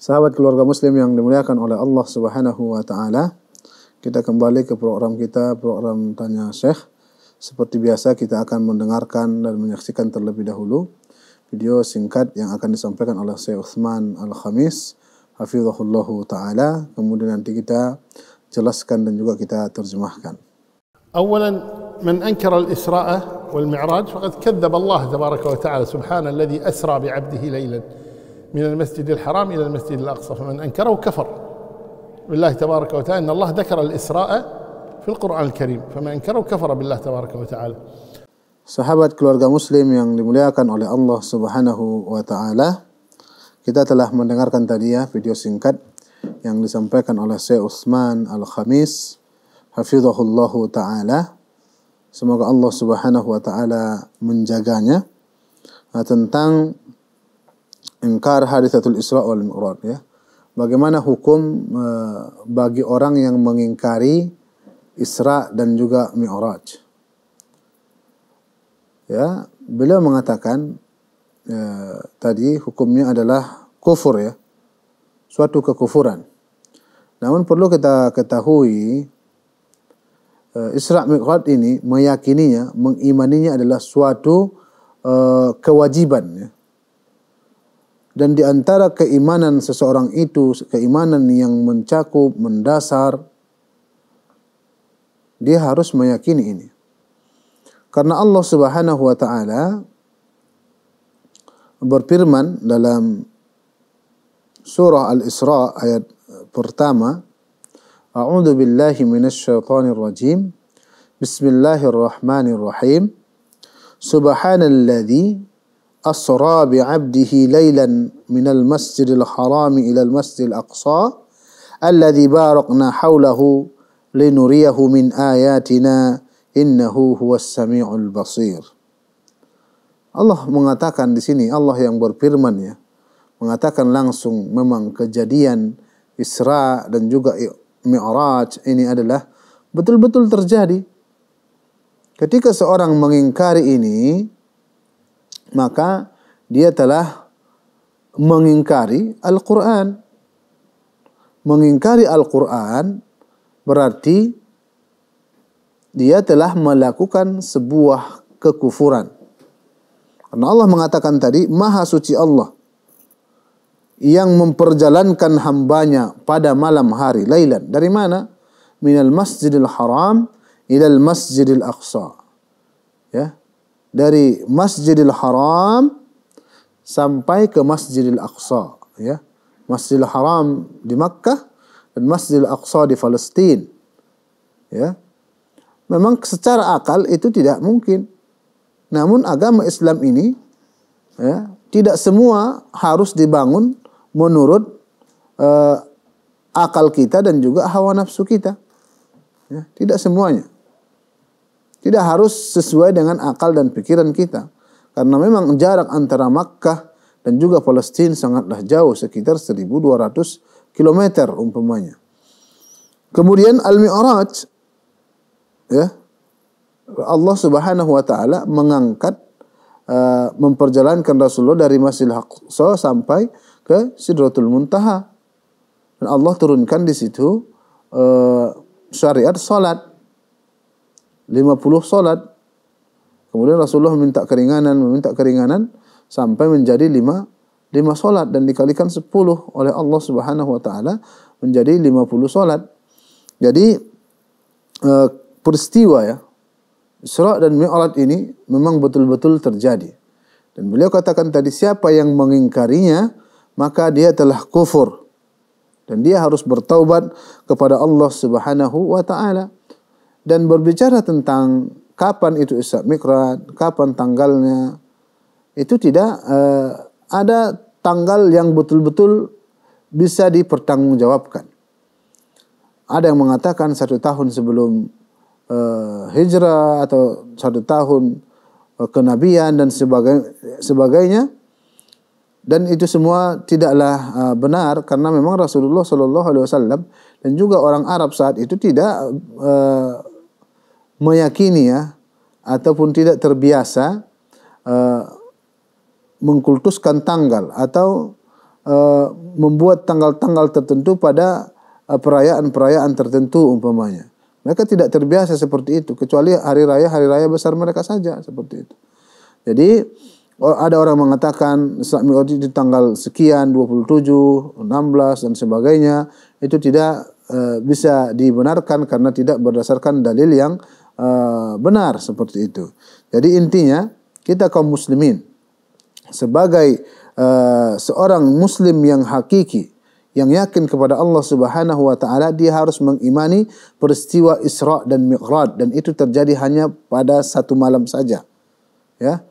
Sahabat keluarga muslim yang dimuliakan oleh Allah Subhanahu wa taala, kita kembali ke program kita, program Tanya Syekh. Seperti biasa kita akan mendengarkan dan menyaksikan terlebih dahulu video singkat yang akan disampaikan oleh Syekh Uthman Al-Khamis hafizahullahu taala kemudian nanti kita jelaskan dan juga kita terjemahkan. Awalan من أنكر الإسراء والمعراج فقد كذب الله تبارك وتعالى سبحانه الذي أسرى بعبده ليلا من المسجد الحرام إلى المسجد الأقصى فمن أنكره كفر بالله تبارك وتعالى إن الله ذكر الإسراء في القرآن الكريم فمن أنكره كفر بالله تبارك وتعالى Sahabat keluarga muslim yang dimuliakan oleh Allah Subhanahu wa taala. Kita telah mendengarkan tadi ya video singkat yang disampaikan oleh Syekh Utsman Al-Khamis hafizahullah taala. Semoga Allah Subhanahu wa taala menjaganya tentang ingkar hadisatul Isra wal Mi'raj ya. Bagaimana hukum e, bagi orang yang mengingkari Isra dan juga Mi'raj? Ya, beliau mengatakan e, tadi hukumnya adalah kufur ya. Suatu kekufuran. Namun perlu kita ketahui e, Isra Mi'raj ini meyakininya, mengimaninya adalah suatu e, kewajiban ya dan di antara keimanan seseorang itu keimanan yang mencakup mendasar dia harus meyakini ini karena Allah Subhanahu wa taala berfirman dalam surah Al-Isra ayat pertama A'udzu billahi minasyaitonir rajim Bismillahirrahmanirrahim Subhanalladzi asra bi ليلا من المسجد الحرام إلى المسجد الأقصى الذي alladzi حوله لنريه من آياتنا إنه هو السميع البصير basir. Allah mengatakan di sini Allah yang berfirman ya mengatakan langsung memang kejadian Isra dan juga Mi'raj ini adalah betul-betul terjadi. Ketika seorang mengingkari ini, maka dia telah mengingkari Al-Quran. Mengingkari Al-Quran berarti dia telah melakukan sebuah kekufuran. Karena Allah mengatakan tadi, Maha Suci Allah yang memperjalankan hambanya pada malam hari, Lailan. Dari mana? Minal Masjidil Haram ilal Masjidil Aqsa. Ya, dari Masjidil Haram sampai ke Masjidil Aqsa ya Masjidil Haram di Makkah dan Masjidil Aqsa di Palestina ya memang secara akal itu tidak mungkin namun agama Islam ini ya tidak semua harus dibangun menurut uh, akal kita dan juga hawa nafsu kita ya, tidak semuanya tidak harus sesuai dengan akal dan pikiran kita. Karena memang jarak antara Makkah dan juga Palestina sangatlah jauh, sekitar 1200 km umpamanya. Kemudian Al-Mi'raj ya Allah Subhanahu wa taala mengangkat uh, memperjalankan Rasulullah dari Masjidil Aqsa sampai ke Sidratul Muntaha. Dan Allah turunkan di situ uh, syariat salat 50 solat. Kemudian Rasulullah meminta keringanan, meminta keringanan sampai menjadi 5 5 solat dan dikalikan 10 oleh Allah Subhanahu wa taala menjadi 50 solat. Jadi eh, peristiwa ya Isra dan Mi'raj ini memang betul-betul terjadi. Dan beliau katakan tadi siapa yang mengingkarinya maka dia telah kufur dan dia harus bertaubat kepada Allah Subhanahu wa taala. dan berbicara tentang kapan itu Isra mikrat, kapan tanggalnya itu tidak uh, ada tanggal yang betul-betul bisa dipertanggungjawabkan. Ada yang mengatakan satu tahun sebelum uh, hijrah atau satu tahun uh, kenabian dan sebagainya, sebagainya dan itu semua tidaklah uh, benar karena memang Rasulullah Shallallahu Alaihi Wasallam dan juga orang Arab saat itu tidak uh, meyakini ya ataupun tidak terbiasa uh, mengkultuskan tanggal atau uh, membuat tanggal-tanggal tertentu pada eh, perayaan-perayaan tertentu umpamanya. Mereka tidak terbiasa seperti itu kecuali hari raya hari raya besar mereka saja seperti itu. Jadi ada orang mengatakan di tanggal sekian 27, 16 dan sebagainya itu tidak bisa dibenarkan karena tidak berdasarkan dalil yang e, benar seperti itu. Jadi intinya kita kaum muslimin sebagai e, seorang muslim yang hakiki yang yakin kepada Allah Subhanahu wa taala dia harus mengimani peristiwa Isra dan Mi'raj dan itu terjadi hanya pada satu malam saja. Ya.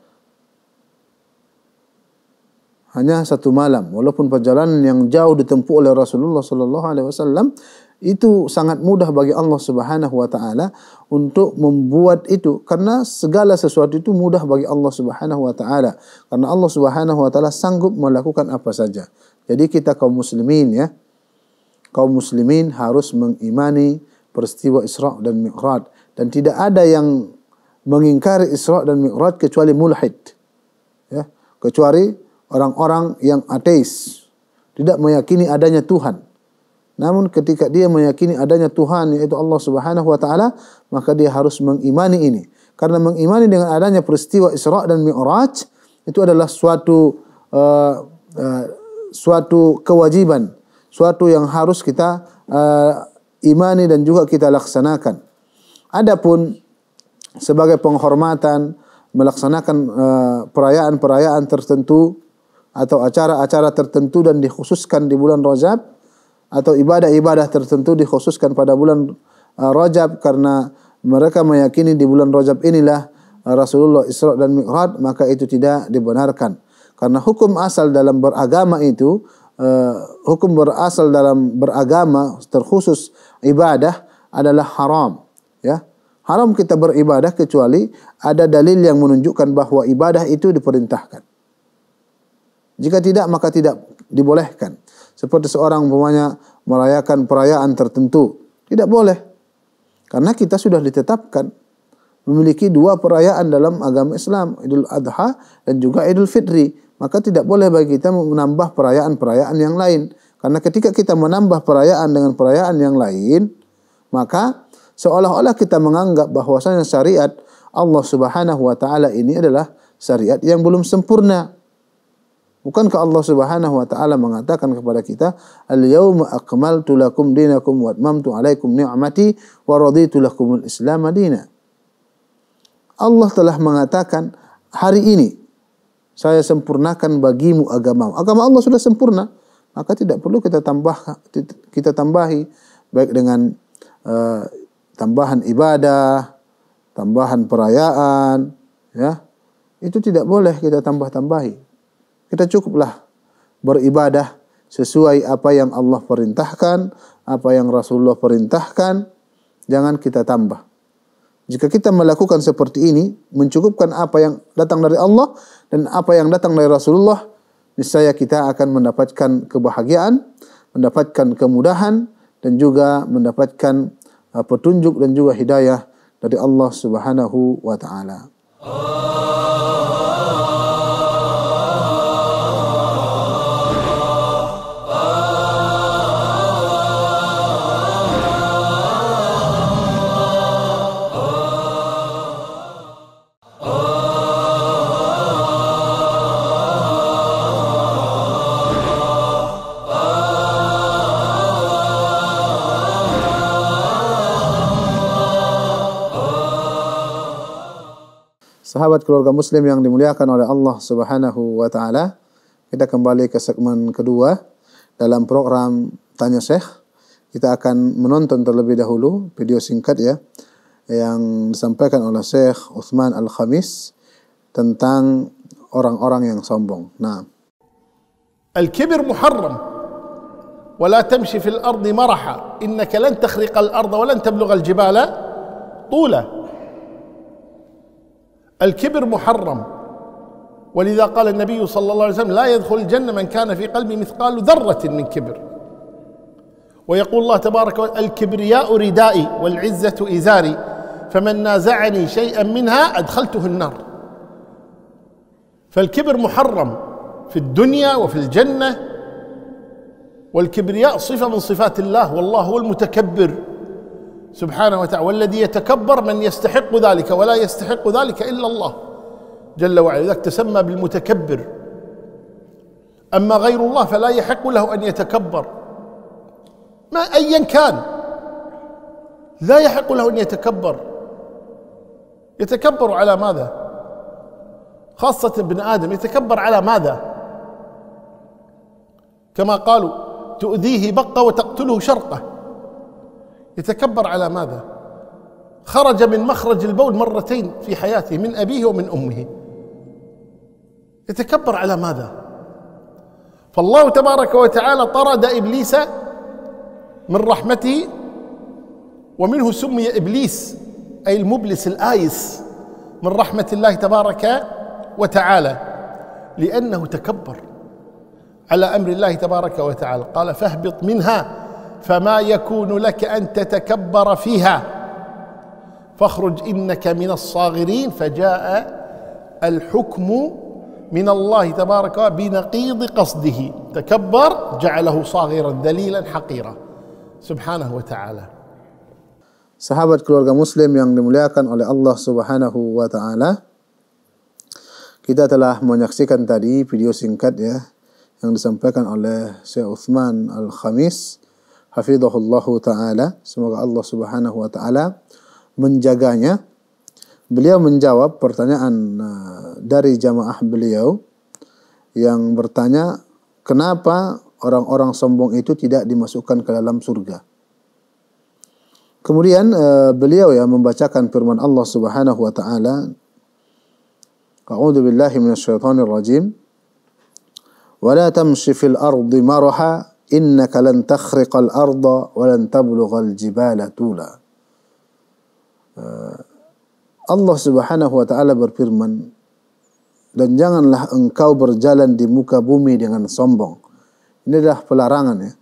Hanya satu malam walaupun perjalanan yang jauh ditempuh oleh Rasulullah sallallahu alaihi wasallam itu sangat mudah bagi Allah Subhanahu wa taala untuk membuat itu karena segala sesuatu itu mudah bagi Allah Subhanahu wa taala karena Allah Subhanahu wa taala sanggup melakukan apa saja. Jadi kita kaum muslimin ya kaum muslimin harus mengimani peristiwa Isra dan Mi'raj dan tidak ada yang mengingkari Isra dan Mi'raj kecuali mulhid. Ya, kecuali orang-orang yang ateis tidak meyakini adanya Tuhan. Namun ketika dia meyakini adanya Tuhan yaitu Allah Subhanahu wa taala, maka dia harus mengimani ini. Karena mengimani dengan adanya peristiwa Isra' dan Mi'raj itu adalah suatu uh, uh, suatu kewajiban, suatu yang harus kita uh, imani dan juga kita laksanakan. Adapun sebagai penghormatan melaksanakan uh, perayaan-perayaan uh, tertentu atau acara-acara tertentu dan dikhususkan di bulan Rajab atau ibadah-ibadah tertentu dikhususkan pada bulan uh, Rajab karena mereka meyakini di bulan Rajab inilah uh, Rasulullah Isra dan Mi'raj maka itu tidak dibenarkan karena hukum asal dalam beragama itu uh, hukum berasal dalam beragama terkhusus ibadah adalah haram ya haram kita beribadah kecuali ada dalil yang menunjukkan bahawa ibadah itu diperintahkan jika tidak maka tidak dibolehkan Seperti seorang umpamanya merayakan perayaan tertentu. Tidak boleh. Karena kita sudah ditetapkan memiliki dua perayaan dalam agama Islam, Idul Adha dan juga Idul Fitri. Maka tidak boleh bagi kita menambah perayaan-perayaan yang lain. Karena ketika kita menambah perayaan dengan perayaan yang lain, maka seolah-olah kita menganggap bahwasanya syariat Allah Subhanahu wa taala ini adalah syariat yang belum sempurna. Bukankah Allah Subhanahu wa taala mengatakan kepada kita al-yauma akmaltu lakum dinakum wa atmamtu alaikum ni'mati wa raditu lakum al-islam dinan. Allah telah mengatakan hari ini saya sempurnakan bagimu agama. Agama Allah sudah sempurna, maka tidak perlu kita tambah kita tambahi baik dengan uh, tambahan ibadah, tambahan perayaan, ya. Itu tidak boleh kita tambah-tambahi kita cukuplah beribadah sesuai apa yang Allah perintahkan, apa yang Rasulullah perintahkan, jangan kita tambah. Jika kita melakukan seperti ini, mencukupkan apa yang datang dari Allah dan apa yang datang dari Rasulullah, niscaya kita akan mendapatkan kebahagiaan, mendapatkan kemudahan dan juga mendapatkan uh, petunjuk dan juga hidayah dari Allah Subhanahu wa taala. Oh. sahabat keluarga muslim yang dimuliakan oleh Allah Subhanahu wa taala. Kita kembali ke segmen kedua dalam program Tanya Syekh. Kita akan menonton terlebih dahulu video singkat ya yang disampaikan oleh Syekh Utsman Al-Khamis tentang orang-orang yang sombong. Nah, Al-kibr muharram ولا تمشي في الأرض مرحا إنك لن تخرق الأرض ولن تبلغ الجبال طولا الكبر محرم ولذا قال النبي صلى الله عليه وسلم لا يدخل الجنة من كان في قلبه مثقال ذرة من كبر ويقول الله تبارك وتعالى الكبرياء ردائي والعزة إزاري فمن نازعني شيئا منها أدخلته النار فالكبر محرم في الدنيا وفي الجنة والكبرياء صفة من صفات الله والله هو المتكبر سبحانه وتعالى والذي يتكبر من يستحق ذلك ولا يستحق ذلك إلا الله جل وعلا لذلك تسمى بالمتكبر أما غير الله فلا يحق له أن يتكبر ما أيا كان لا يحق له أن يتكبر يتكبر على ماذا خاصة ابن آدم يتكبر على ماذا كما قالوا تؤذيه بقة وتقتله شرقة يتكبر على ماذا خرج من مخرج البول مرتين في حياته من أبيه ومن أمه يتكبر على ماذا فالله تبارك وتعالى طرد إبليس من رحمته ومنه سمي إبليس أي المبلس الآيس من رحمة الله تبارك وتعالى لأنه تكبر على أمر الله تبارك وتعالى قال فاهبط منها فما يكون لك ان تتكبر فيها فاخرج انك من الصاغرين فجاء الحكم من الله تبارك وتعالى بنقيض قصده تكبر جعله صاغرا ذليلا حقيرا سبحانه وتعالى Sahabat keluarga muslim yang dimuliakan oleh Allah Subhanahu wa taala. Kita telah menyaksikan tadi video singkat ya yang disampaikan oleh Syekh Uthman Al-Khamis hafidhahullahu taala, semoga Allah Subhanahu wa taala menjaganya. Beliau menjawab pertanyaan eh, dari jamaah beliau yang bertanya, "Kenapa orang-orang sombong itu tidak dimasukkan ke dalam surga?" Kemudian eh, beliau ya membacakan firman Allah Subhanahu wa taala, "A'udzu billahi minasyaitonir rajim." la tamshi fil ardi maraha innaka lan takhriqal arda wa lan tablughal jibala tula. Eh, Allah Subhanahu wa taala berfirman dan janganlah engkau berjalan di muka bumi dengan sombong. Ini adalah pelarangan ya.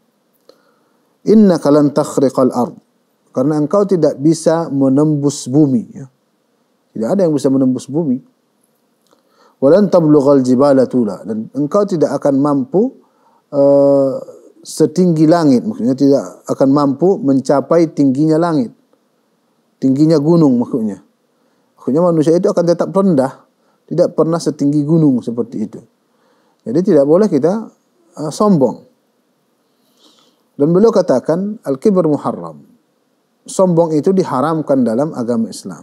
Innaka lan takhriqal ard. Karena engkau tidak bisa menembus bumi ya. Tidak ada yang bisa menembus bumi. Walan tablughal jibala tula dan engkau tidak akan mampu uh, setinggi langit. Maksudnya tidak akan mampu mencapai tingginya langit. Tingginya gunung maksudnya. Maksudnya manusia itu akan tetap rendah. Tidak pernah setinggi gunung seperti itu. Jadi tidak boleh kita uh, sombong. Dan beliau katakan al-kibr muharram. Sombong itu diharamkan dalam agama Islam.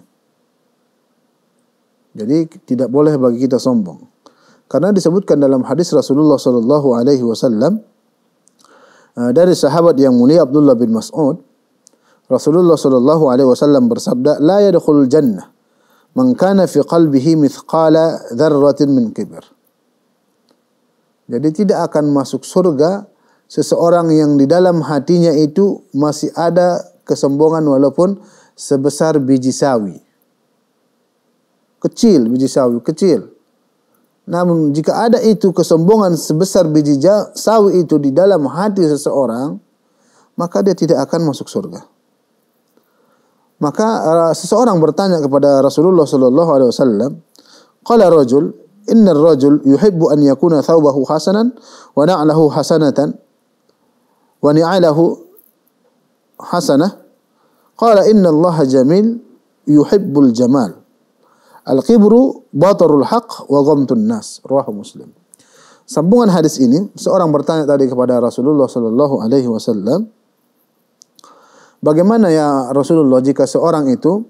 Jadi tidak boleh bagi kita sombong. Karena disebutkan dalam hadis Rasulullah sallallahu alaihi wasallam Eh, dari sahabat yang mulia Abdullah bin Mas'ud, Rasulullah Sallallahu alaihi wasallam bersabda, "La yadkhul jannah man kana fi qalbihi mithqala dzarratin min kibr." Jadi tidak akan masuk surga seseorang yang di dalam hatinya itu masih ada kesombongan walaupun sebesar biji sawi. Kecil biji sawi, kecil. Namun jika ada itu kesombongan sebesar biji sawi itu di dalam hati seseorang, maka dia tidak akan masuk surga. Maka uh, seseorang bertanya kepada Rasulullah sallallahu alaihi wasallam, qala rajul, inna ar-rajul yuhibbu an yakuna thawbahu hasanan wa na'lahu hasanatan wa ni'alahu hasanah. Qala inna Allah jamil yuhibbul jamal. Al-kibru batarul haq wa ghamtun nas. Ruahu Muslim. Sambungan hadis ini, seorang bertanya tadi kepada Rasulullah Sallallahu Alaihi Wasallam, bagaimana ya Rasulullah jika seorang itu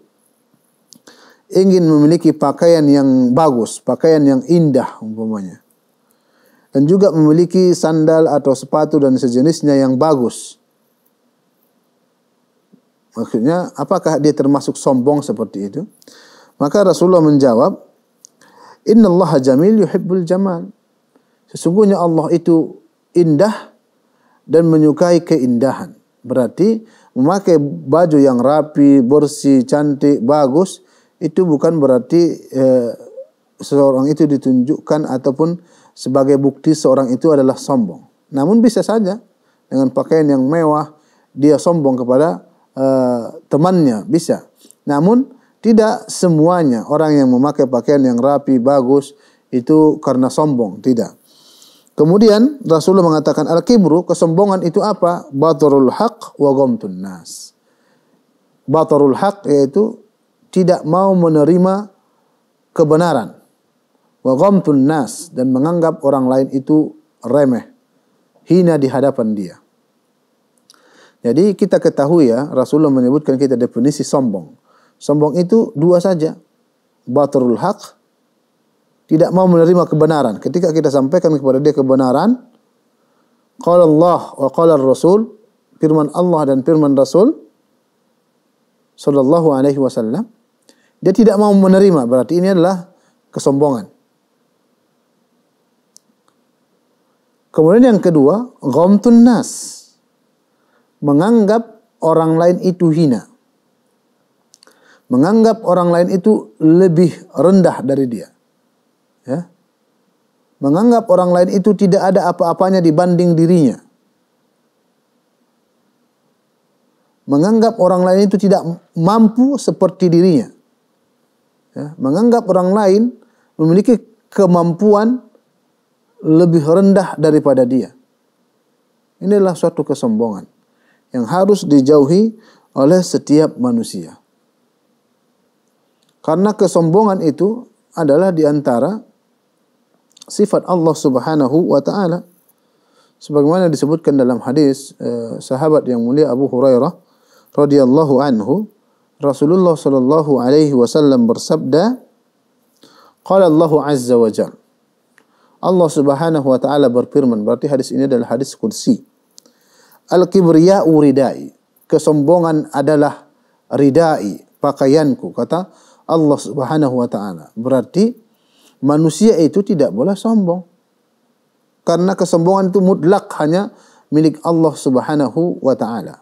ingin memiliki pakaian yang bagus, pakaian yang indah umpamanya, dan juga memiliki sandal atau sepatu dan sejenisnya yang bagus. Maksudnya, apakah dia termasuk sombong seperti itu? Maka Rasulullah menjawab, Inna Allah jamil yuhibbul jamal. Sesungguhnya Allah itu indah dan menyukai keindahan. Berarti memakai baju yang rapi, bersih, cantik, bagus, itu bukan berarti e, seorang itu ditunjukkan ataupun sebagai bukti seorang itu adalah sombong. Namun bisa saja dengan pakaian yang mewah, dia sombong kepada e, temannya, bisa. Namun, Tidak semuanya orang yang memakai pakaian yang rapi, bagus itu karena sombong, tidak. Kemudian Rasulullah mengatakan al-kibru, kesombongan itu apa? Batarul haq wa gomtun nas. Batarul haq yaitu tidak mau menerima kebenaran. Wa gomtun nas dan menganggap orang lain itu remeh, hina di hadapan dia. Jadi kita ketahui ya, Rasulullah menyebutkan kita definisi sombong. Sombong itu dua saja. Baturul haq, tidak mau menerima kebenaran. Ketika kita sampaikan kepada dia kebenaran, qala Allah wa qala Rasul, firman Allah dan firman Rasul sallallahu alaihi wasallam, dia tidak mau menerima, berarti ini adalah kesombongan. Kemudian yang kedua, ghamtun nas. Menganggap orang lain itu hina menganggap orang lain itu lebih rendah dari dia. Ya. Menganggap orang lain itu tidak ada apa-apanya dibanding dirinya. Menganggap orang lain itu tidak mampu seperti dirinya. Ya. Menganggap orang lain memiliki kemampuan lebih rendah daripada dia. Inilah suatu kesombongan yang harus dijauhi oleh setiap manusia. Karena kesombongan itu adalah diantara sifat Allah subhanahu wa ta'ala. Sebagaimana disebutkan dalam hadis eh, sahabat yang mulia Abu Hurairah radhiyallahu anhu. Rasulullah sallallahu alaihi wasallam bersabda, "Qala Allah azza wa jal. Allah Subhanahu wa taala berfirman, berarti hadis ini adalah hadis kursi. Al-kibriya'u ridai. Kesombongan adalah ridai, pakaianku kata Allah Subhanahu wa taala. Berarti manusia itu tidak boleh sombong. Karena kesombongan itu mutlak hanya milik Allah Subhanahu wa taala.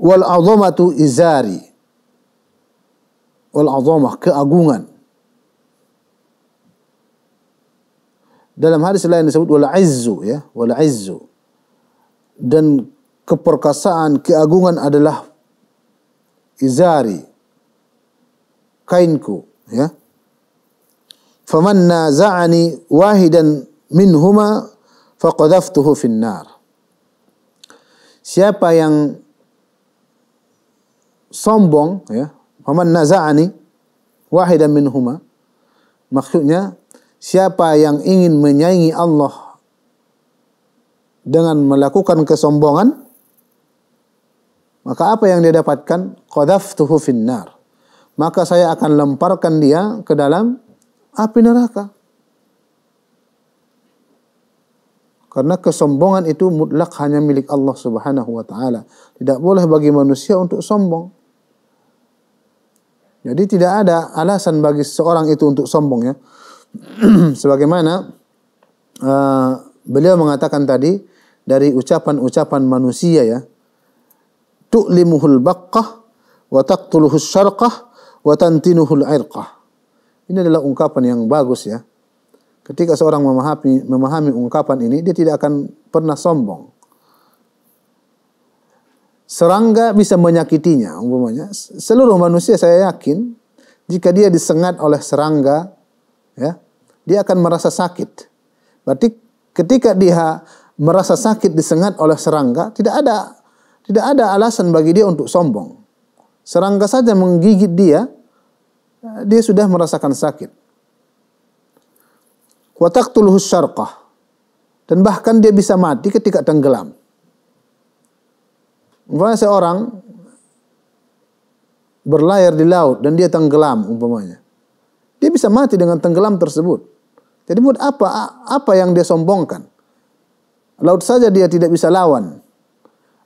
Wal 'azamatu izari. Wal 'azamah keagungan. Dalam hadis lain disebut wal 'izzu ya, wal 'izzu. Dan keperkasaan, keagungan adalah izari kainku ya faman naza'ani wahidan minhuma faqadhaftuhu finnar siapa yang sombong ya faman naza'ani wahidan minhuma maksudnya siapa yang ingin menyaingi Allah dengan melakukan kesombongan maka apa yang dia dapatkan? Qadhaftuhu finnar. Maka saya akan lemparkan dia ke dalam api neraka. Karena kesombongan itu mutlak hanya milik Allah Subhanahu wa taala. Tidak boleh bagi manusia untuk sombong. Jadi tidak ada alasan bagi seorang itu untuk sombong ya. Sebagaimana uh, beliau mengatakan tadi dari ucapan-ucapan manusia ya, tu'limuhul baqqah wa taqtuluhus syarqah wa tantinuhul irqah. Ini adalah ungkapan yang bagus ya. Ketika seorang memahami, memahami ungkapan ini, dia tidak akan pernah sombong. Serangga bisa menyakitinya, umpamanya. Seluruh manusia saya yakin, jika dia disengat oleh serangga, ya, dia akan merasa sakit. Berarti ketika dia merasa sakit disengat oleh serangga, tidak ada tidak ada alasan bagi dia untuk sombong. Serangga saja menggigit dia, dia sudah merasakan sakit. tuluhus syarqah. Dan bahkan dia bisa mati ketika tenggelam. Umpamanya seorang berlayar di laut dan dia tenggelam umpamanya. Dia bisa mati dengan tenggelam tersebut. Jadi buat apa apa yang dia sombongkan? Laut saja dia tidak bisa lawan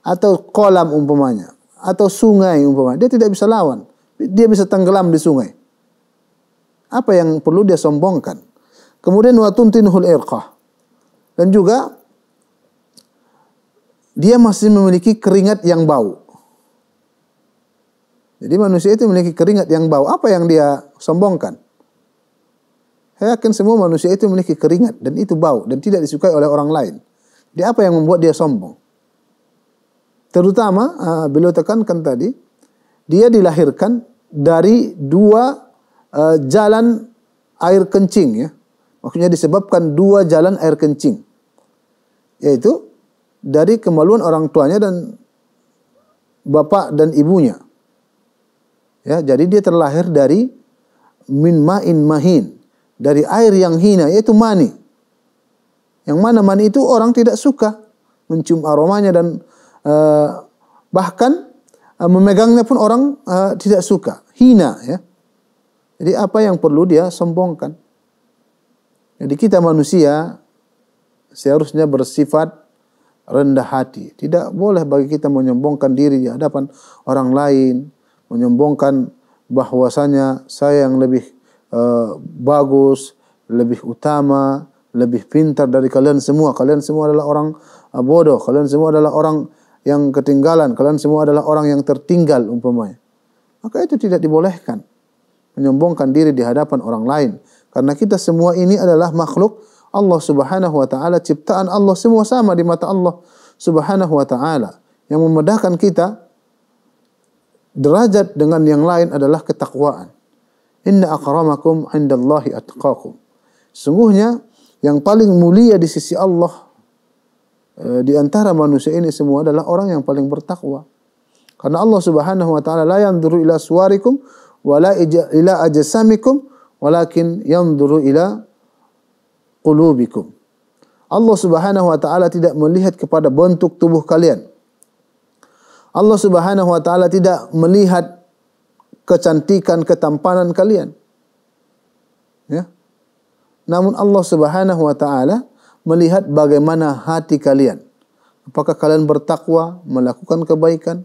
atau kolam umpamanya atau sungai umpamanya dia tidak bisa lawan dia bisa tenggelam di sungai apa yang perlu dia sombongkan kemudian watuntinhul irqah dan juga dia masih memiliki keringat yang bau jadi manusia itu memiliki keringat yang bau. Apa yang dia sombongkan? Saya yakin semua manusia itu memiliki keringat dan itu bau dan tidak disukai oleh orang lain. Dia apa yang membuat dia sombong? Terutama uh, beliau tekankan tadi, dia dilahirkan dari dua uh, jalan air kencing ya. Maksudnya disebabkan dua jalan air kencing. Yaitu dari kemaluan orang tuanya dan bapak dan ibunya. Ya, jadi dia terlahir dari min ma'in mahin, dari air yang hina yaitu mani. Yang mana mani itu orang tidak suka mencium aromanya dan Eh, bahkan eh, memegangnya pun orang eh, tidak suka, hina ya. Jadi apa yang perlu dia sombongkan? Jadi kita manusia seharusnya bersifat rendah hati. Tidak boleh bagi kita menyombongkan diri di hadapan orang lain, menyombongkan bahwasanya saya yang lebih uh, bagus, lebih utama, lebih pintar dari kalian semua. Kalian semua adalah orang bodoh, kalian semua adalah orang yang ketinggalan, kalian semua adalah orang yang tertinggal umpamanya. Maka itu tidak dibolehkan. Menyombongkan diri di hadapan orang lain. Karena kita semua ini adalah makhluk Allah subhanahu wa ta'ala. Ciptaan Allah semua sama di mata Allah subhanahu wa ta'ala. Yang membedakan kita derajat dengan yang lain adalah ketakwaan. Inna akramakum indallahi atqakum. Sungguhnya yang paling mulia di sisi Allah Eh, di antara manusia ini semua adalah orang yang paling bertakwa. Karena Allah Subhanahu wa taala la yanduru ila suwarikum wala ila ajsamikum walakin yanduru ila qulubikum. Allah Subhanahu wa taala tidak melihat kepada bentuk tubuh kalian. Allah Subhanahu wa taala tidak melihat kecantikan ketampanan kalian. Ya. Namun Allah Subhanahu wa taala melihat bagaimana hati kalian. Apakah kalian bertakwa, melakukan kebaikan?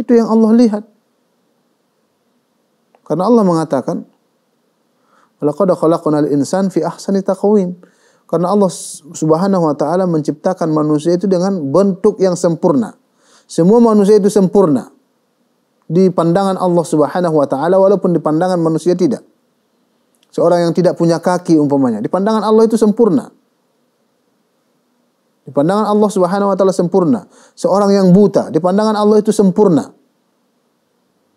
Itu yang Allah lihat. Karena Allah mengatakan, "Laqad khalaqnal insan fi ahsani taqwim." Karena Allah Subhanahu wa taala menciptakan manusia itu dengan bentuk yang sempurna. Semua manusia itu sempurna di pandangan Allah Subhanahu wa taala walaupun di pandangan manusia tidak. Seorang yang tidak punya kaki umpamanya, di pandangan Allah itu sempurna. Di pandangan Allah Subhanahu wa taala sempurna. Seorang yang buta di pandangan Allah itu sempurna.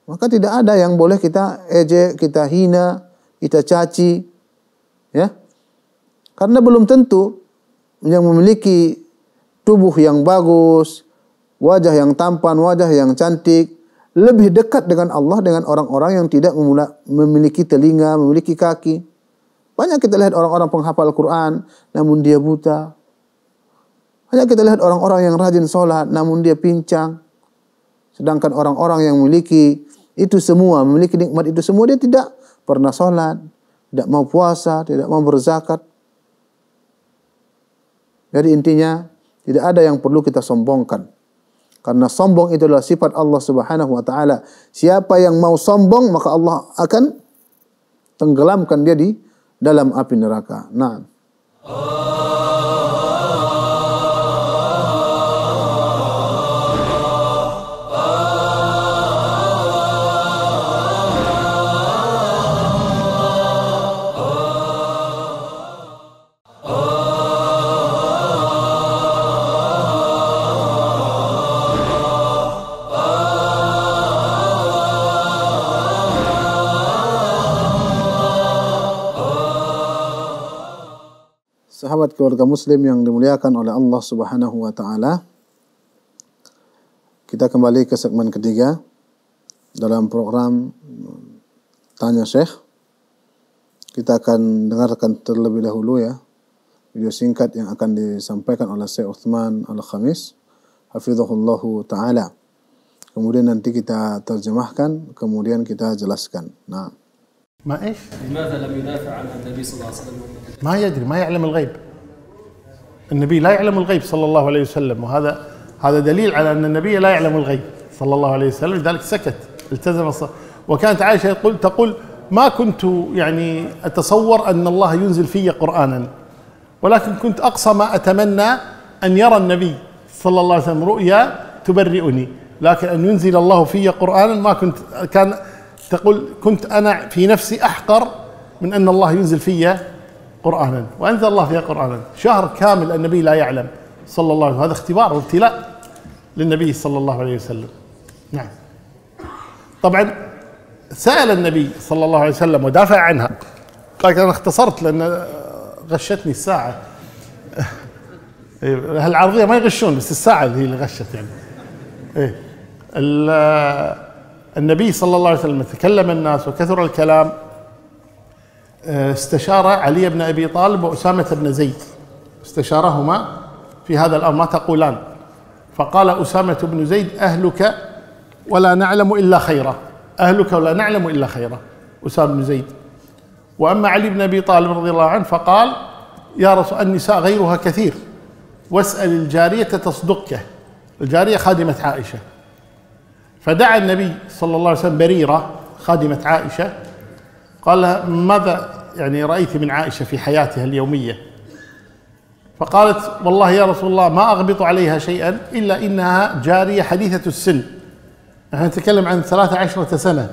Maka tidak ada yang boleh kita ejek, kita hina, kita caci. Ya. Karena belum tentu yang memiliki tubuh yang bagus, wajah yang tampan, wajah yang cantik lebih dekat dengan Allah dengan orang-orang yang tidak memiliki telinga, memiliki kaki. Banyak kita lihat orang-orang penghafal Quran namun dia buta, Banyak kita lihat orang-orang yang rajin sholat namun dia pincang. Sedangkan orang-orang yang memiliki itu semua, memiliki nikmat itu semua, dia tidak pernah sholat. Tidak mau puasa, tidak mau berzakat. Jadi intinya tidak ada yang perlu kita sombongkan. Karena sombong itu adalah sifat Allah subhanahu wa ta'ala. Siapa yang mau sombong maka Allah akan tenggelamkan dia di dalam api neraka. Nah. Oh. sahabat keluarga muslim yang dimuliakan oleh Allah Subhanahu wa taala. Kita kembali ke segmen ketiga dalam program Tanya Syekh. Kita akan dengarkan terlebih dahulu ya video singkat yang akan disampaikan oleh Syekh Uthman Al-Khamis hafizahullahu taala. Kemudian nanti kita terjemahkan, kemudian kita jelaskan. Nah, ما ايش؟ لماذا لم يدافع عن النبي صلى الله عليه وسلم؟ ما يدري ما يعلم الغيب النبي لا يعلم الغيب صلى الله عليه وسلم وهذا هذا دليل على أن النبي لا يعلم الغيب صلى الله عليه وسلم لذلك سكت التزم الصلاة وكانت عائشة تقول تقول ما كنت يعني أتصور أن الله ينزل في قرآنا ولكن كنت أقصى ما أتمنى أن يرى النبي صلى الله عليه وسلم رؤيا تبرئني لكن أن ينزل الله في قرآنا ما كنت كان تقول كنت أنا في نفسي أحقر من أن الله ينزل في قرآنا وأنزل الله فيها قرآنا شهر كامل النبي لا يعلم صلى الله عليه وسلم هذا اختبار وابتلاء للنبي صلى الله عليه وسلم نعم طبعا سأل النبي صلى الله عليه وسلم ودافع عنها قال أنا اختصرت لأن غشتني الساعة العرضية ما يغشون بس الساعة اللي هي اللي غشت يعني إيه النبي صلى الله عليه وسلم تكلم الناس وكثر الكلام آه، استشار علي بن ابي طالب واسامه بن زيد استشارهما في هذا الامر ما تقولان فقال اسامه بن زيد اهلك ولا نعلم الا خيرا اهلك ولا نعلم الا خيرا اسامه بن زيد واما علي بن ابي طالب رضي الله عنه فقال يا رسول النساء غيرها كثير واسال الجاريه تصدقك الجاريه خادمه عائشه فدعا النبي صلى الله عليه وسلم بريره خادمه عائشه قال ماذا يعني رأيت من عائشة في حياتها اليومية فقالت والله يا رسول الله ما أغبط عليها شيئا إلا إنها جارية حديثة السن نحن نتكلم عن ثلاثة عشرة سنة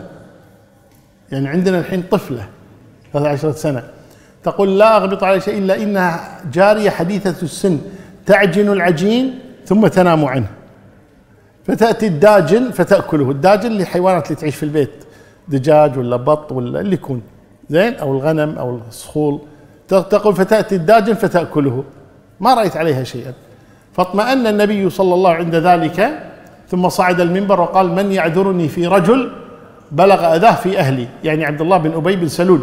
يعني عندنا الحين طفلة ثلاثة عشرة سنة تقول لا أغبط عليها شيئا إلا إنها جارية حديثة السن تعجن العجين ثم تنام عنه فتأتي الداجن فتأكله الداجن لحيوانات اللي تعيش في البيت دجاج ولا بط ولا اللي يكون زين او الغنم او الصخول تقول فتاتي الداجن فتاكله ما رايت عليها شيئا فاطمأن النبي صلى الله عند ذلك ثم صعد المنبر وقال من يعذرني في رجل بلغ اذاه في اهلي يعني عبد الله بن ابي بن سلول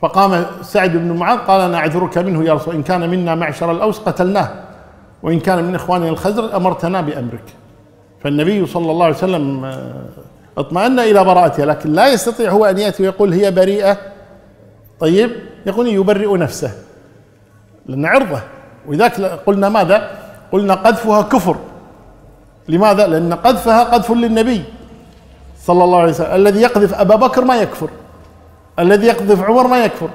فقام سعد بن معاذ قال انا اعذرك منه يا رسول ان كان منا معشر الاوس قتلناه وان كان من اخواننا الخزر امرتنا بامرك فالنبي صلى الله عليه وسلم آه، اطمأن إلى براءتها لكن لا يستطيع هو أن يأتي ويقول هي بريئة طيب يقول يبرئ نفسه لأن عرضه وذاك قلنا ماذا قلنا قذفها كفر لماذا لأن قذفها قذف للنبي صلى الله عليه وسلم الذي يقذف أبا بكر ما يكفر الذي يقذف عمر ما يكفر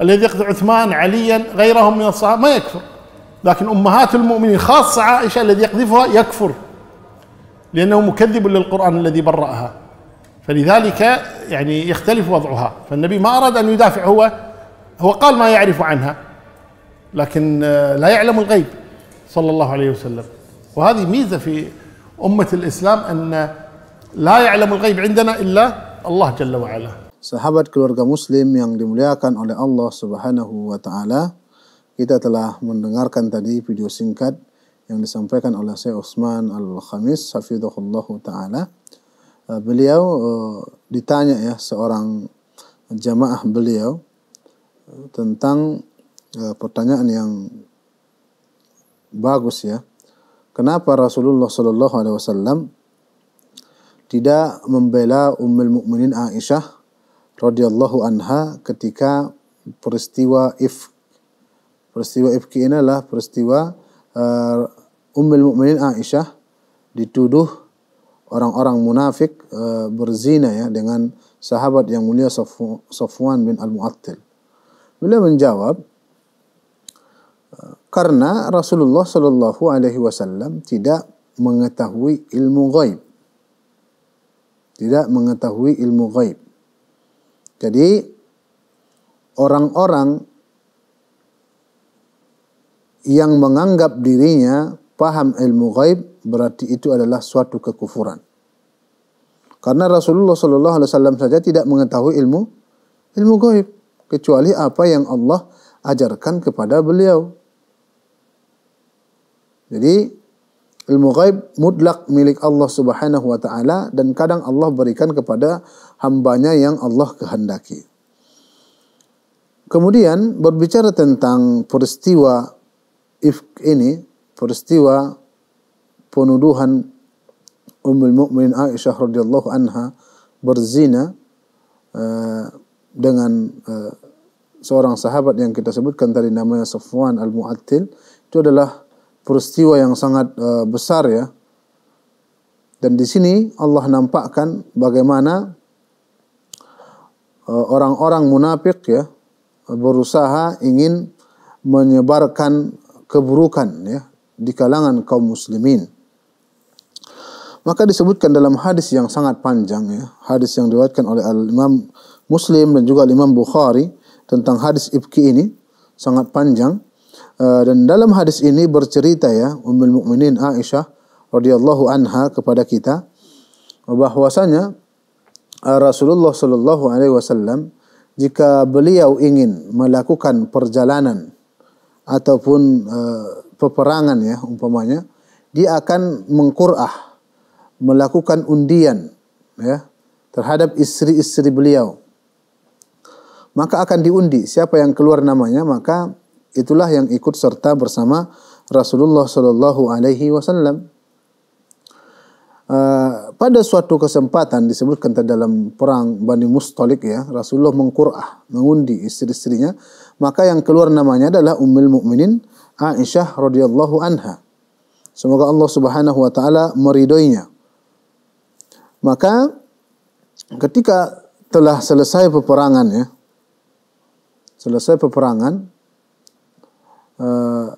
الذي يقذف عثمان عليا غيرهم من الصحابة ما يكفر لكن أمهات المؤمنين خاصة عائشة الذي يقذفها يكفر لأنه مكذب للقرآن الذي برأها فلذلك يعني يختلف وضعها فالنبي ما أراد أن يدافع هو هو قال ما يعرف عنها لكن آه، لا يعلم الغيب صلى الله عليه وسلم وهذه ميزة في أمة الإسلام أن لا يعلم الغيب عندنا إلا الله جل وعلا Sahabat keluarga muslim yang dimuliakan oleh Allah Subhanahu wa taala, kita telah mendengarkan tadi video singkat yang disampaikan oleh Syekh Utsman Al-Khamis hafizahullah taala eh, beliau eh, ditanya ya seorang jamaah beliau eh, tentang pertanyaan yang bagus ya kenapa Rasulullah Shallallahu alaihi wasallam tidak membela Ummul Mukminin Aisyah radhiyallahu anha ketika peristiwa if peristiwa ifki ini adalah peristiwa uh, Ummul Mukminin Aisyah dituduh orang-orang munafik e, berzina ya dengan sahabat yang mulia Safwan bin Al-Mu'attil. Beliau menjawab eh, karena Rasulullah Shallallahu Alaihi Wasallam tidak mengetahui ilmu gaib, tidak mengetahui ilmu gaib. Jadi orang-orang yang menganggap dirinya faham ilmu ghaib berarti itu adalah suatu kekufuran. Karena Rasulullah sallallahu alaihi wasallam saja tidak mengetahui ilmu ilmu ghaib kecuali apa yang Allah ajarkan kepada beliau. Jadi ilmu ghaib mutlak milik Allah Subhanahu wa taala dan kadang Allah berikan kepada hambanya yang Allah kehendaki. Kemudian berbicara tentang peristiwa ifk ini, peristiwa penuduhan Ummul Mukminin Aisyah radhiyallahu anha berzina uh, dengan uh, seorang sahabat yang kita sebutkan tadi namanya Safwan Al-Mu'attil itu adalah peristiwa yang sangat uh, besar ya dan di sini Allah nampakkan bagaimana orang-orang uh, munafik ya berusaha ingin menyebarkan keburukan ya di kalangan kaum muslimin. Maka disebutkan dalam hadis yang sangat panjang ya, hadis yang diriwayatkan oleh Al Imam Muslim dan juga Imam Bukhari tentang hadis ibki ini sangat panjang eh, dan dalam hadis ini bercerita ya Ummul Mukminin Aisyah radhiyallahu anha kepada kita bahwasanya eh, Rasulullah sallallahu alaihi wasallam jika beliau ingin melakukan perjalanan ataupun eh, peperangan ya umpamanya, dia akan mengkurah, melakukan undian ya terhadap istri-istri beliau. Maka akan diundi siapa yang keluar namanya, maka itulah yang ikut serta bersama Rasulullah Shallallahu Alaihi Wasallam. Eh, pada suatu kesempatan disebutkan dalam perang Bani Mustalik ya Rasulullah mengkurah mengundi istri-istrinya maka yang keluar namanya adalah Ummul Mukminin Aisyah radhiyallahu anha. Semoga Allah Subhanahu wa taala meridhoinya. Maka ketika telah selesai peperangan ya. Selesai peperangan uh,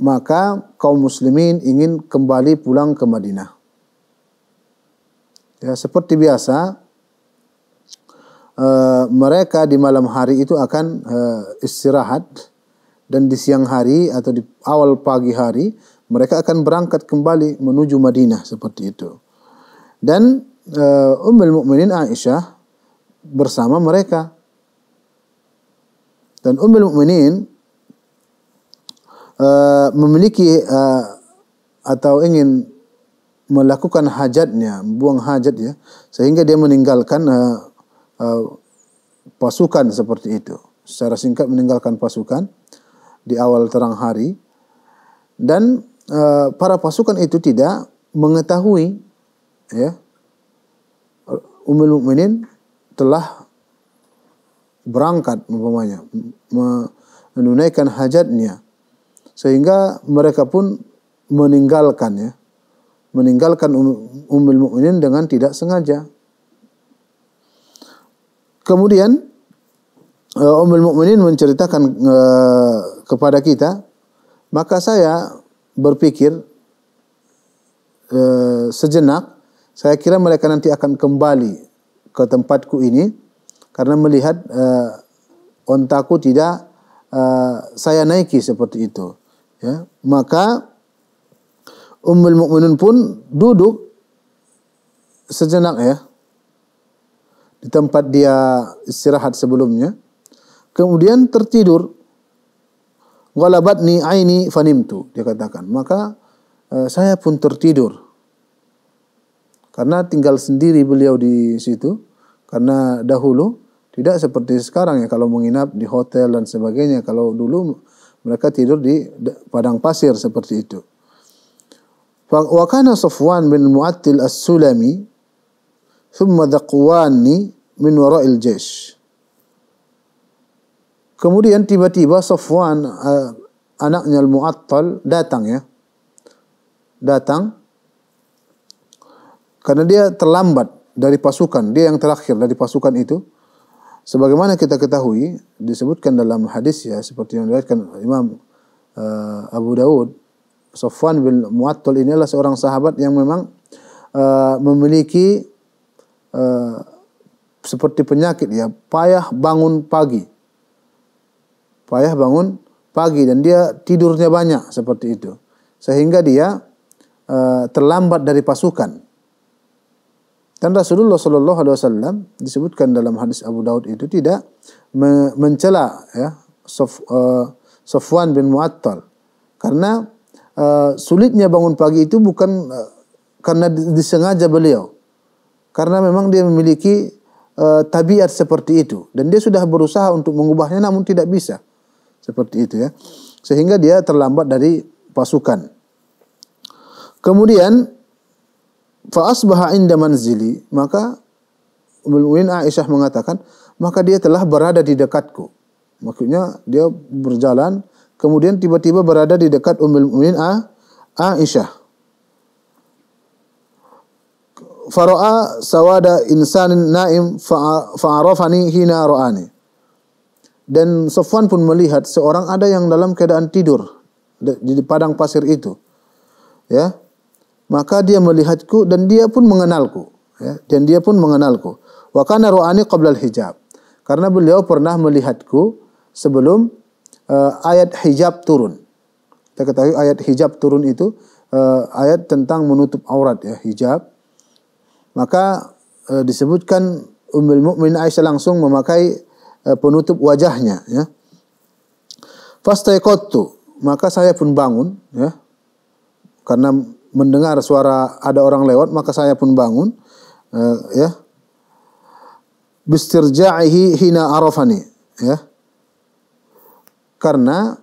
maka kaum muslimin ingin kembali pulang ke Madinah. Ya, seperti biasa uh, mereka di malam hari itu akan uh, istirahat dan di siang hari atau di awal pagi hari mereka akan berangkat kembali menuju Madinah seperti itu. Dan uh, Ummul Mukminin Aisyah bersama mereka. Dan Ummul Mukminin uh, memiliki uh, atau ingin melakukan hajatnya, buang hajat ya, sehingga dia meninggalkan uh, uh, pasukan seperti itu. Secara singkat meninggalkan pasukan di awal terang hari dan e, para pasukan itu tidak mengetahui ya Ummul Mukminin telah berangkat umpamanya menunaikan hajatnya sehingga mereka pun meninggalkan ya meninggalkan umm-, Ummul Mukminin dengan tidak sengaja kemudian eh, Ummul Mukminin menceritakan eh, kepada kita, maka saya berpikir e, sejenak, saya kira mereka nanti akan kembali ke tempatku ini karena melihat e, ontaku tidak e, saya naiki seperti itu. Ya, maka Ummul Mukminun pun duduk sejenak ya di tempat dia istirahat sebelumnya. Kemudian tertidur Golabat ni aini fanimtu. Dia katakan. Maka eh, saya pun tertidur. Karena tinggal sendiri beliau di situ. Karena dahulu tidak seperti sekarang ya kalau menginap di hotel dan sebagainya. Kalau dulu mereka tidur di padang pasir seperti itu. Wakana kana Safwan bin Mu'attil As-Sulami thumma Dhaqwani min wara'il jaish. Kemudian tiba-tiba Sofwan uh, eh, anaknya Al-Mu'attal datang ya. Datang. Karena dia terlambat dari pasukan. Dia yang terakhir dari pasukan itu. Sebagaimana kita ketahui disebutkan dalam hadis ya. Seperti yang diberikan Imam uh, Abu Dawud, Sofwan bin Mu'attal ini adalah seorang sahabat yang memang uh, memiliki uh, seperti penyakit ya. Payah bangun pagi. payah bangun pagi dan dia tidurnya banyak seperti itu. Sehingga dia uh, terlambat dari pasukan. Dan Rasulullah Shallallahu Alaihi Wasallam disebutkan dalam hadis Abu Daud itu tidak me mencela ya Sof, uh, Sofwan bin Mu'attal karena uh, sulitnya bangun pagi itu bukan uh, karena disengaja beliau karena memang dia memiliki uh, tabiat seperti itu dan dia sudah berusaha untuk mengubahnya namun tidak bisa seperti itu ya. Sehingga dia terlambat dari pasukan. Kemudian faasbaha inda manzili, maka Ummul Aisyah mengatakan, maka dia telah berada di dekatku. Maksudnya dia berjalan kemudian tiba-tiba berada di dekat Ummul Mukminin Aisyah. Faro'a sawada insanin naim fa'arafani hina ro'ani. Dan Sofwan pun melihat seorang ada yang dalam keadaan tidur di padang pasir itu. Ya. Maka dia melihatku dan dia pun mengenalku, ya. Dan dia pun mengenalku. Wa kana ru'ani qabla hijab Karena beliau pernah melihatku sebelum uh, ayat hijab turun. Kita ketahui ayat hijab turun itu uh, ayat tentang menutup aurat ya, hijab. Maka uh, disebutkan Ummul Mukminin Aisyah langsung memakai Eh, penutup wajahnya ya. Fastaiqattu, maka saya pun bangun ya. Karena mendengar suara ada orang lewat maka saya pun bangun uh, ya. Bistirja'ihi hina arafani ya. Karena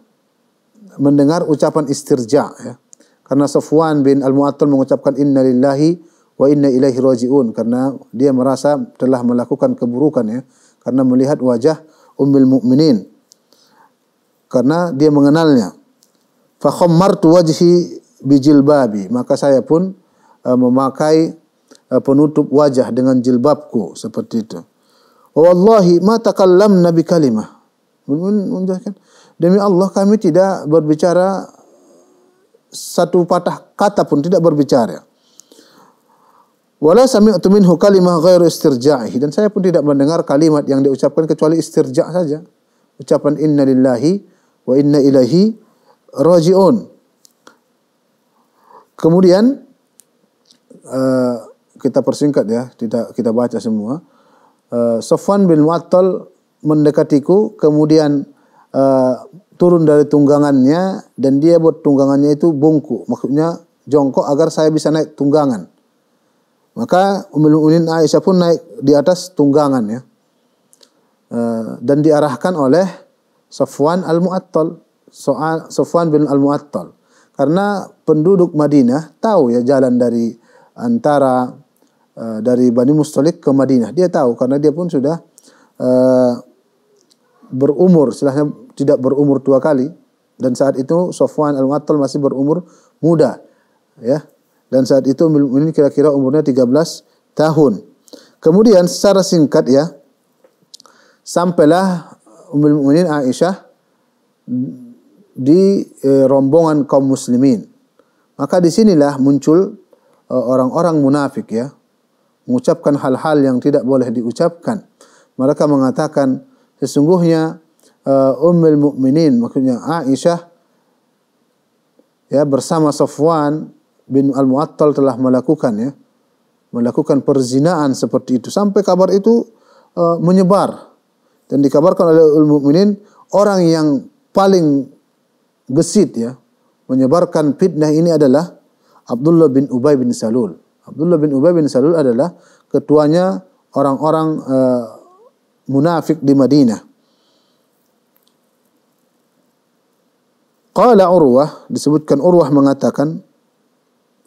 mendengar ucapan istirja ya. Karena Safwan bin Al-Mu'attal mengucapkan inna lillahi wa inna ilaihi rajiun karena dia merasa telah melakukan keburukan ya karena melihat wajah Ummul Mukminin karena dia mengenalnya. Fa khammartu wajhi bijilbabi, maka saya pun uh, memakai uh, penutup wajah dengan jilbabku seperti itu. Wallahi ma takallamna kalimah. Menjelaskan demi Allah kami tidak berbicara satu patah kata pun tidak berbicara. Wala sami'tu minhu kalimah ghairu istirja'ihi. Dan saya pun tidak mendengar kalimat yang diucapkan kecuali istirja' saja. Ucapan inna lillahi wa inna ilahi raji'un. Kemudian uh, kita persingkat ya, tidak kita baca semua. Uh, Sofwan bin Mu'attal mendekatiku, kemudian uh, turun dari tunggangannya dan dia buat tunggangannya itu bungku, maksudnya jongkok agar saya bisa naik tunggangan. Maka Ummul Mukminin Aisyah pun naik di atas tunggangan ya. Eh, dan diarahkan oleh Safwan Al-Mu'attal, Safwan bin Al-Mu'attal. Karena penduduk Madinah tahu ya jalan dari antara eh, dari Bani Mustalik ke Madinah. Dia tahu karena dia pun sudah eh, berumur, istilahnya tidak berumur dua kali dan saat itu Sofwan Al-Mu'attal masih berumur muda ya dan saat itu ini kira-kira umurnya 13 tahun. Kemudian secara singkat ya sampailah Ummul Mukminin Aisyah di e, rombongan kaum muslimin. Maka disinilah muncul e, orang-orang e, munafik ya mengucapkan hal-hal yang tidak boleh diucapkan. Mereka mengatakan sesungguhnya e, Ummul Mukminin maksudnya Aisyah ya bersama Safwan bin Al-Muattal telah melakukan ya melakukan perzinaan seperti itu sampai kabar itu e, menyebar dan dikabarkan oleh mukminin orang yang paling gesit ya menyebarkan fitnah ini adalah Abdullah bin Ubay bin Salul. Abdullah bin Ubay bin Salul adalah ketuanya orang-orang e, munafik di Madinah. Qala Urwah disebutkan Urwah mengatakan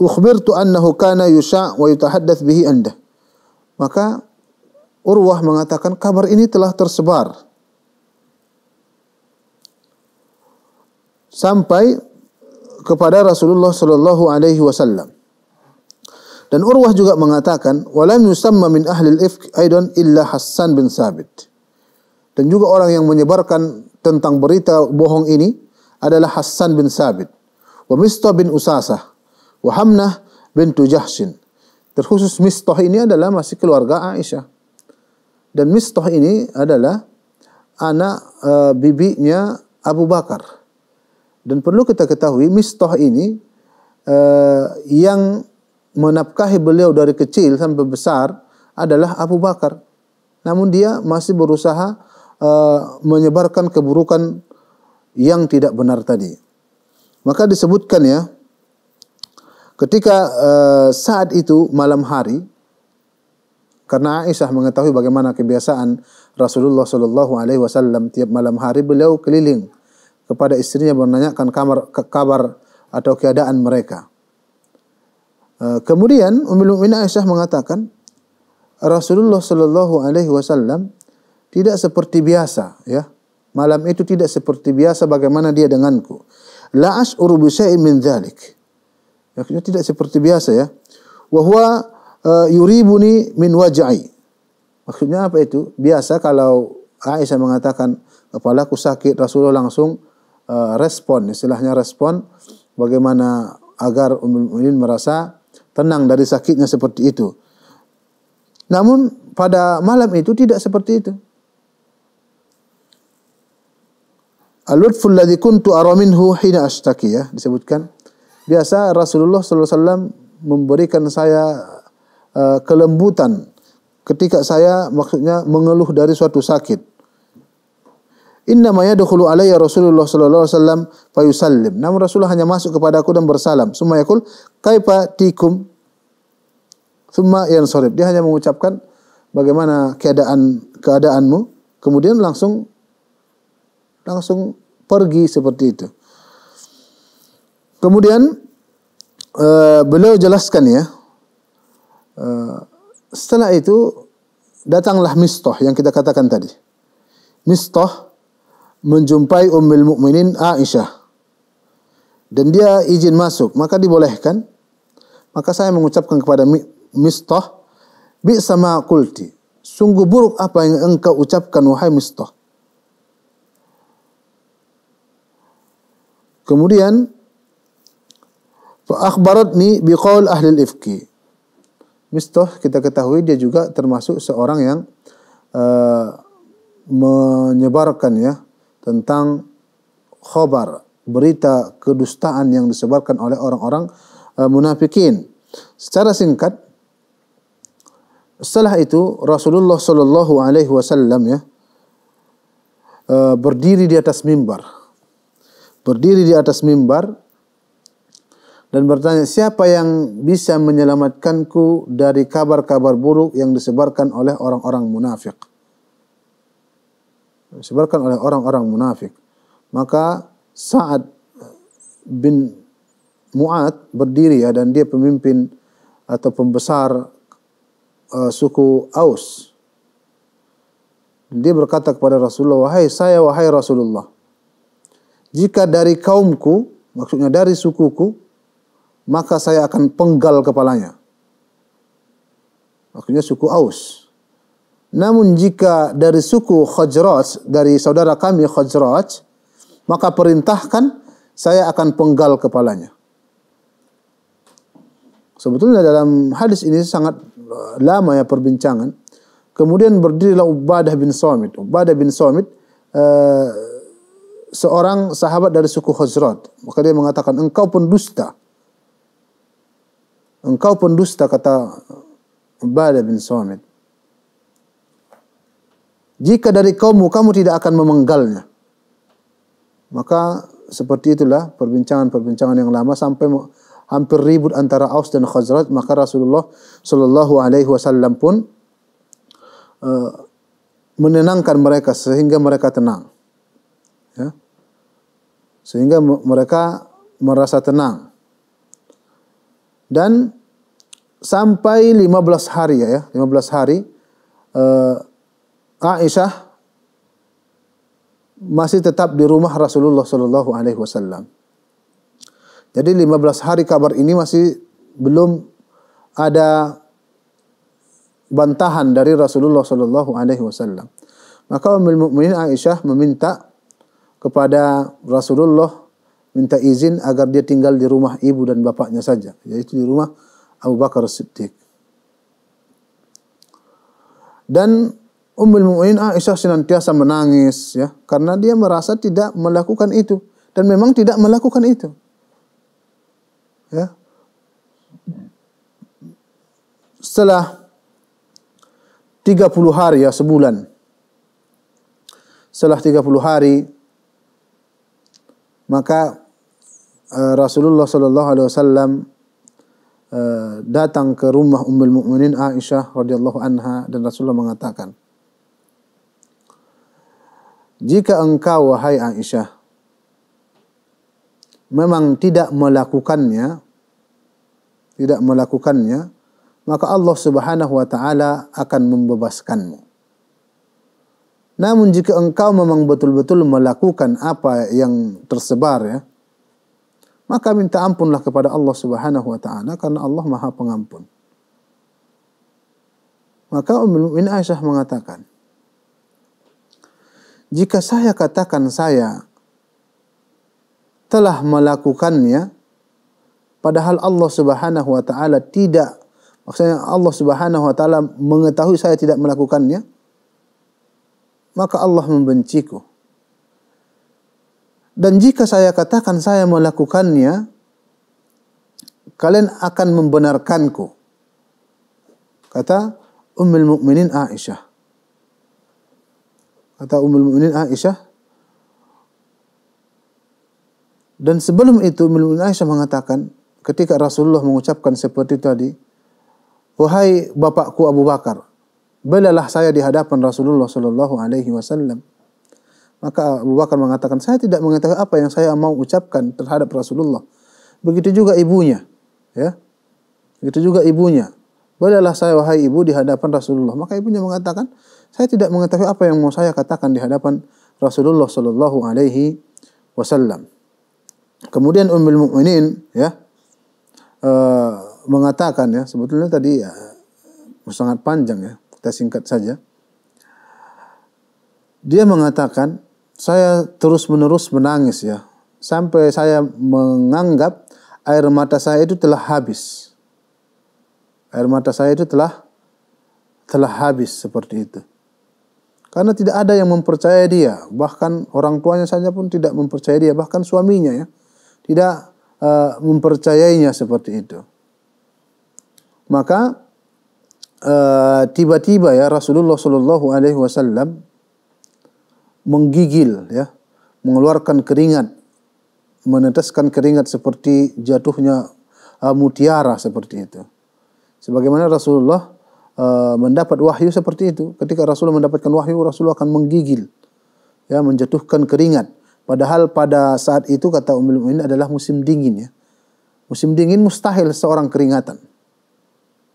ukhbirtu annahu kana yusha' wa yutahaddats bihi anda. Maka Urwah mengatakan kabar ini telah tersebar. Sampai kepada Rasulullah sallallahu alaihi wasallam. Dan Urwah juga mengatakan, "Walam yusamma min ahli al-ifk aidan illa Hassan bin Sabit." Dan juga orang yang menyebarkan tentang berita bohong ini adalah Hassan bin Sabit, wa Mistah bin Usasah, wa bintu Jahsin. Terkhusus Mistoh ini adalah masih keluarga Aisyah. Dan Mistoh ini adalah anak e, bibinya Abu Bakar. Dan perlu kita ketahui Mistoh ini e, yang menafkahi beliau dari kecil sampai besar adalah Abu Bakar. Namun dia masih berusaha e, menyebarkan keburukan yang tidak benar tadi. Maka disebutkan ya, Ketika uh, eh, saat itu malam hari, karena Aisyah mengetahui bagaimana kebiasaan Rasulullah Sallallahu Alaihi Wasallam tiap malam hari beliau keliling kepada istrinya menanyakan kamar kabar atau keadaan mereka. Uh, kemudian Ummul Mukminin Aisyah mengatakan Rasulullah Sallallahu Alaihi Wasallam tidak seperti biasa, ya. Malam itu tidak seperti biasa bagaimana dia denganku. La ash'uru bi min dhalik. Maksudnya tidak seperti biasa ya. Wa huwa eh, yuribuni min wajai. Maksudnya apa itu? Biasa kalau Aisyah mengatakan kepalaku sakit, Rasulullah langsung uh, respon, istilahnya respon bagaimana agar Ummul Mukminin merasa tenang dari sakitnya seperti itu. Namun pada malam itu tidak seperti itu. Al-lutful ladzi kuntu araminhu hina ashtaki ya disebutkan biasa Rasulullah Sallallahu memberikan saya uh, kelembutan ketika saya maksudnya mengeluh dari suatu sakit. Inna maya dahulu alaiya Rasulullah Sallallahu Alaihi Wasallam payusalim. Namun Rasulullah hanya masuk kepada aku dan bersalam. Semua yakul kaipa tikum. Semua yang sorib. Dia hanya mengucapkan bagaimana keadaan keadaanmu. Kemudian langsung langsung pergi seperti itu. Kemudian uh, beliau jelaskan ya. Uh, setelah itu datanglah Mistoh yang kita katakan tadi. Mistoh menjumpai Ummul Mukminin Aisyah. Dan dia izin masuk, maka dibolehkan. Maka saya mengucapkan kepada Mistoh, "Bi sama kulti. Sungguh buruk apa yang engkau ucapkan wahai Mistoh." Kemudian akhbaratni biqaul ahli al-ifki mistah kita ketahui dia juga termasuk seorang yang uh, eh, menyebarkan ya tentang khabar berita kedustaan yang disebarkan oleh orang-orang uh, munafikin secara singkat setelah itu Rasulullah sallallahu alaihi wasallam ya eh, berdiri di atas mimbar berdiri di atas mimbar dan bertanya siapa yang bisa menyelamatkanku dari kabar-kabar buruk yang disebarkan oleh orang-orang munafik. Disebarkan oleh orang-orang munafik. Maka Sa'ad bin Mu'ad berdiri ya dan dia pemimpin atau pembesar uh, eh, suku Aus. Dia berkata kepada Rasulullah, wahai saya, wahai Rasulullah. Jika dari kaumku, maksudnya dari sukuku, maka saya akan penggal kepalanya. Maksudnya suku Aus. Namun jika dari suku Khajraj, dari saudara kami Khajraj, maka perintahkan saya akan penggal kepalanya. Sebetulnya dalam hadis ini sangat eh, lama ya perbincangan. Kemudian berdirilah Ubadah bin Somit. Ubadah bin Somit eh, seorang sahabat dari suku Khazrat. Maka dia mengatakan, engkau pun dusta. Engkau pendusta kata Ubadah bin Samit. Jika dari kaummu kamu tidak akan memenggalnya. Maka seperti itulah perbincangan-perbincangan yang lama sampai hampir ribut antara Aus dan Khazraj maka Rasulullah Shallallahu alaihi wasallam pun uh, menenangkan mereka sehingga mereka tenang. Ya. Sehingga mereka merasa tenang. dan sampai 15 hari ya, 15 ya, hari uh, Aisyah masih tetap di rumah Rasulullah Shallallahu Alaihi Wasallam. Jadi 15 hari kabar ini masih belum ada bantahan dari Rasulullah Shallallahu Alaihi Wasallam. Maka Ummul Mukminin Aisyah meminta kepada Rasulullah minta izin agar dia tinggal di rumah ibu dan bapaknya saja, yaitu di rumah Abu Bakar Siddiq. Dan Ummul Mu'in Aisyah senantiasa menangis ya karena dia merasa tidak melakukan itu dan memang tidak melakukan itu. Ya. Setelah 30 hari ya sebulan. Setelah 30 hari maka Eh, Rasulullah sallallahu alaihi wasallam eh, datang ke rumah Ummul Mukminin Aisyah radhiyallahu anha dan Rasulullah mengatakan Jika engkau wahai Aisyah memang tidak melakukannya tidak melakukannya maka Allah Subhanahu wa taala akan membebaskanmu Namun jika engkau memang betul-betul melakukan apa yang tersebar ya maka minta ampunlah kepada Allah Subhanahu wa taala karena Allah Maha Pengampun. Maka Ummu Aisyah mengatakan, "Jika saya katakan saya telah melakukannya padahal Allah Subhanahu wa taala tidak maksudnya Allah Subhanahu wa taala mengetahui saya tidak melakukannya, maka Allah membenciku." Dan jika saya katakan saya melakukannya, kalian akan membenarkanku. Kata Ummul Mukminin Aisyah. Kata Ummul Mukminin Aisyah. Dan sebelum itu Ummul Mukminin Aisyah mengatakan ketika Rasulullah mengucapkan seperti tadi, "Wahai bapakku Abu Bakar, belalah saya di hadapan Rasulullah sallallahu alaihi wasallam." Maka Abu Bakar mengatakan, saya tidak mengetahui apa yang saya mau ucapkan terhadap Rasulullah. Begitu juga ibunya. ya. Begitu juga ibunya. Bolehlah saya wahai ibu di hadapan Rasulullah. Maka ibunya mengatakan, saya tidak mengetahui apa yang mau saya katakan di hadapan Rasulullah Shallallahu Alaihi Wasallam. Kemudian Ummul Mukminin ya uh, mengatakan ya sebetulnya tadi ya, sangat panjang ya kita singkat saja. Dia mengatakan saya terus-menerus menangis ya, sampai saya menganggap air mata saya itu telah habis. Air mata saya itu telah telah habis seperti itu. Karena tidak ada yang mempercayai dia, bahkan orang tuanya saja pun tidak mempercayai dia, bahkan suaminya ya tidak uh, mempercayainya seperti itu. Maka eh, tiba-tiba uh, ya Rasulullah Shallallahu Alaihi Wasallam menggigil ya, mengeluarkan keringat, meneteskan keringat seperti jatuhnya uh, mutiara seperti itu. Sebagaimana Rasulullah uh, mendapat wahyu seperti itu, ketika Rasulullah mendapatkan wahyu Rasulullah akan menggigil ya, menjatuhkan keringat. Padahal pada saat itu kata Ummul Mukminin adalah musim dingin ya. Musim dingin mustahil seorang keringatan.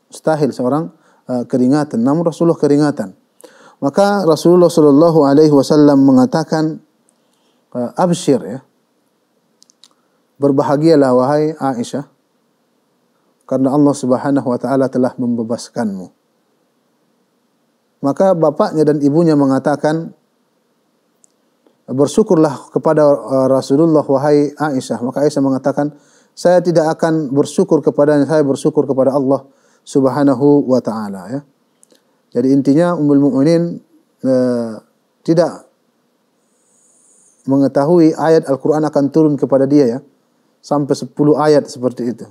Mustahil seorang uh, keringatan, namun Rasulullah keringatan. Maka Rasulullah sallallahu alaihi wasallam mengatakan eh, absyir ya. Berbahagialah wahai Aisyah karena Allah Subhanahu wa taala telah membebaskanmu. Maka bapaknya dan ibunya mengatakan bersyukurlah kepada eh, Rasulullah wahai Aisyah. Maka Aisyah mengatakan saya tidak akan bersyukur kepadanya, saya bersyukur kepada Allah Subhanahu wa taala ya. Jadi intinya Ummul muminin e, eh, tidak mengetahui ayat Al-Qur'an akan turun kepada dia ya sampai sepuluh ayat seperti itu.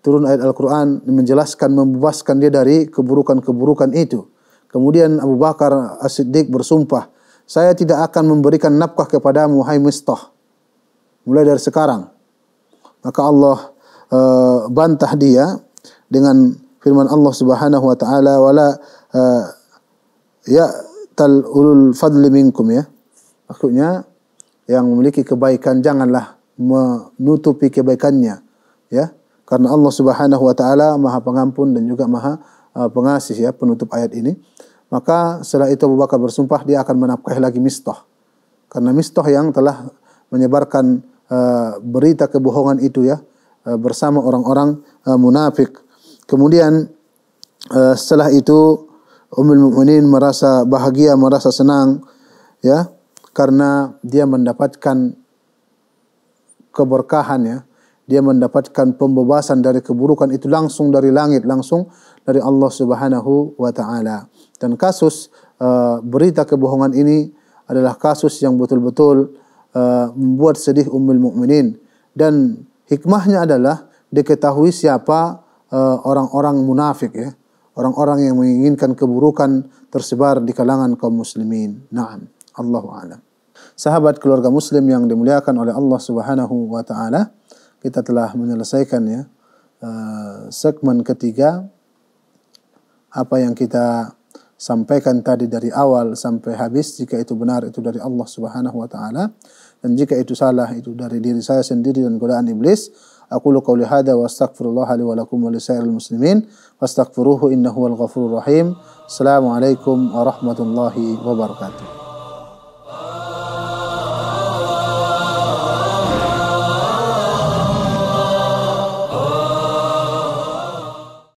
Turun ayat Al-Qur'an menjelaskan membebaskan dia dari keburukan-keburukan itu. Kemudian Abu Bakar As-Siddiq bersumpah, "Saya tidak akan memberikan nafkah kepada Muhai Mistah mulai dari sekarang." Maka Allah e, bantah dia dengan firman Allah Subhanahu wa taala wala uh, ya tal ulul fadli minkum ya. Maksudnya yang memiliki kebaikan janganlah menutupi kebaikannya ya karena Allah Subhanahu wa taala Maha Pengampun dan juga Maha uh, Pengasih ya penutup ayat ini maka setelah itu Abu Bakar bersumpah dia akan menafkahi lagi Mistah karena Mistah yang telah menyebarkan uh, berita kebohongan itu ya uh, bersama orang-orang uh, munafik Kemudian uh, setelah itu Ummul Mukminin merasa bahagia, merasa senang ya karena dia mendapatkan keberkahan ya. Dia mendapatkan pembebasan dari keburukan itu langsung dari langit, langsung dari Allah Subhanahu wa taala. Dan kasus uh, berita kebohongan ini adalah kasus yang betul-betul uh, membuat sedih Ummul Mukminin dan hikmahnya adalah diketahui siapa Eh, orang-orang munafik ya, orang-orang yang menginginkan keburukan tersebar di kalangan kaum muslimin. Naam, Allahu a'lam. Sahabat keluarga muslim yang dimuliakan oleh Allah Subhanahu wa taala, kita telah menyelesaikan ya eh, segmen ketiga apa yang kita sampaikan tadi dari awal sampai habis jika itu benar itu dari Allah Subhanahu wa taala dan jika itu salah itu dari diri saya sendiri dan godaan iblis أقول قولي هذا وأستغفر الله لي ولكم ولسائر المسلمين فاستغفروه إنه هو الغفور الرحيم السلام عليكم ورحمة الله وبركاته